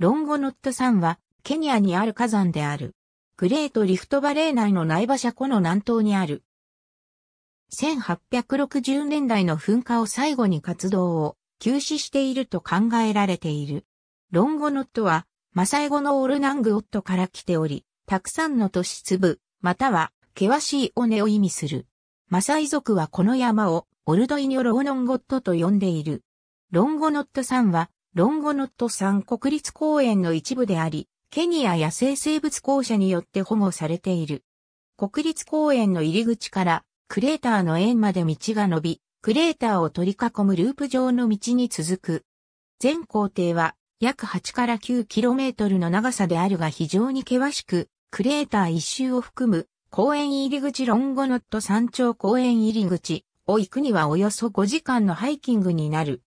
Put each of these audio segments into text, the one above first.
ロンゴノット山は、ケニアにある火山である。グレートリフトバレー内の内場車湖の南東にある。1860年代の噴火を最後に活動を休止していると考えられている。ロンゴノットは、マサイ語のオルナングオットから来ており、たくさんの都市粒、または、険しい尾根を意味する。マサイ族はこの山を、オルドイニョローノンゴットと呼んでいる。ロンゴノット山は、ロンゴノット山国立公園の一部であり、ケニア野生生物公社によって保護されている。国立公園の入り口からクレーターの円まで道が伸び、クレーターを取り囲むループ状の道に続く。全行程は約8から 9km の長さであるが非常に険しく、クレーター一周を含む公園入り口ロンゴノット山頂公園入り口を行くにはおよそ5時間のハイキングになる。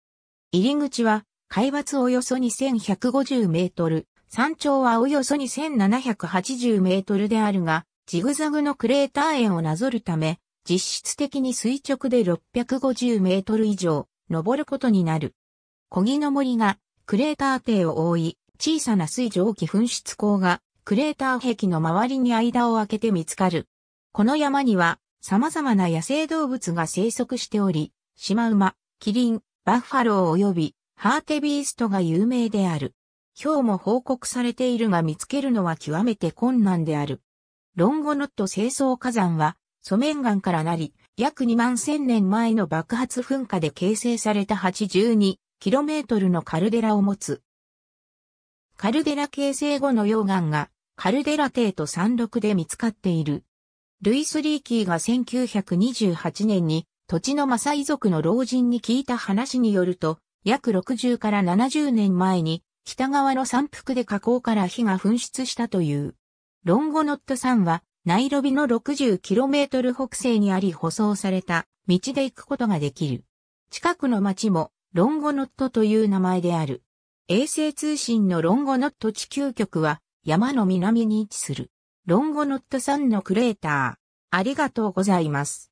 入り口は海抜およそ2150メートル、山頂はおよそ2780メートルであるが、ジグザグのクレーター円をなぞるため、実質的に垂直で650メートル以上、登ることになる。小木の森が、クレーター底を覆い、小さな水蒸気噴出口が、クレーター壁の周りに間を空けて見つかる。この山には、様々な野生動物が生息しており、シマウマ、キリン、バッファロー及びハーテビーストが有名である。表も報告されているが見つけるのは極めて困難である。ロンゴノット清掃火山は、メ面岩からなり、約2万1000年前の爆発噴火で形成された 82km のカルデラを持つ。カルデラ形成後の溶岩が、カルデラ帝と山麓で見つかっている。ルイス・リーキーが1928年に、土地のマサイ族の老人に聞いた話によると、約60から70年前に北側の山腹で火口から火が噴出したという。ロンゴノット山はナイロビの 60km 北西にあり舗装された道で行くことができる。近くの町もロンゴノットという名前である。衛星通信のロンゴノット地球局は山の南に位置する。ロンゴノット山のクレーター。ありがとうございます。